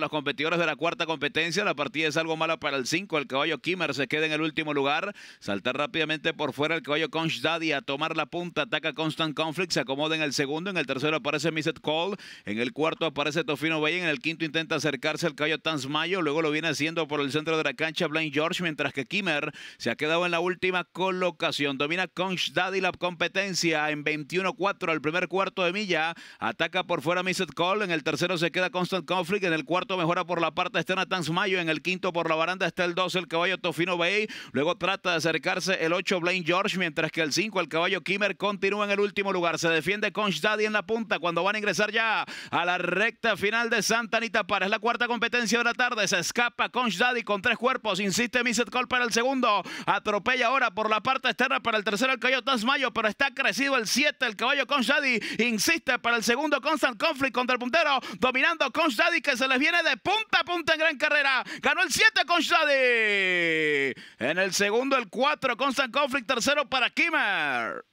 los competidores de la cuarta competencia. La partida es algo mala para el 5. El caballo Kimmer se queda en el último lugar. Salta rápidamente por fuera el caballo Conch Daddy a tomar la punta. Ataca Constant Conflict. Se acomoda en el segundo. En el tercero aparece Misset Call. En el cuarto aparece Tofino Bay. En el quinto intenta acercarse el caballo Tansmayo. Luego lo viene haciendo por el centro de la cancha Blaine George. Mientras que Kimmer se ha quedado en la última colocación. Domina Conch Daddy la competencia en 21-4 al primer cuarto de milla. Ataca por fuera Misset Call. En el tercero se queda Constant Conflict. En el cuarto mejora por la parte externa Tansmayo mayo en el quinto por la baranda está el 2 el caballo Tofino Bay, luego trata de acercarse el 8 Blaine George, mientras que el 5 el caballo Kimmer continúa en el último lugar, se defiende Conch Daddy en la punta cuando van a ingresar ya a la recta final de Santa Anita para es la cuarta competencia de la tarde, se escapa Conch Daddy con tres cuerpos, insiste Misset Call para el segundo, atropella ahora por la parte externa para el tercero el caballo Tasmayo, pero está crecido el 7 el caballo Conch Daddy, insiste para el segundo Constant Conflict contra el puntero, dominando Conch Daddy que se viene de punta a punta en gran carrera. Ganó el 7 con Shadi. En el segundo, el 4 con San Conflict. Tercero para Kimmer.